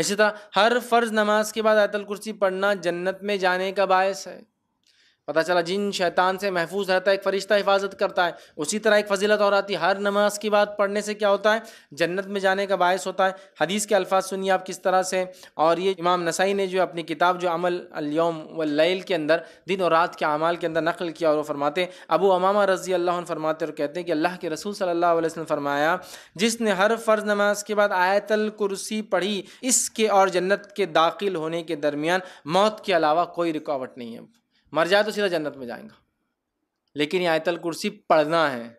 इसी तरह हर फ़र्ज़ नमाज के बाद आयतल कुर्सी पढ़ना जन्नत में जाने का बायस है पता चला जिन शैतान से महफूज रहता है एक फ़रिश्ता हिफाजत करता है उसी तरह एक फजीलत और आती है हर नमाज की बात पढ़ने से क्या होता है जन्नत में जाने का बायस होता है हदीस के अल्फाज सुनिए आप किस तरह से और ये इमाम नसाई ने जो अपनी किताब जो अमल अलियम वल्लैल के अंदर दिन और रात के अमाल के अंदर नकल किया और वो फरमाते अबू अमामा रजी अल्लाह फरमाते और कहते हैं कि अल्लाह के रसूल सल्ला वसलम फरमाया जिसने हर फ़र्ज़ नमाज के बाद आयतल कुर्सी पढ़ी इसके और जन्नत के दाखिल होने के दरमियान मौत के अलावा कोई रुकावट नहीं है मर जाए तो सीधा जन्नत में जाएगा लेकिन ये आयतल कुर्सी पढ़ना है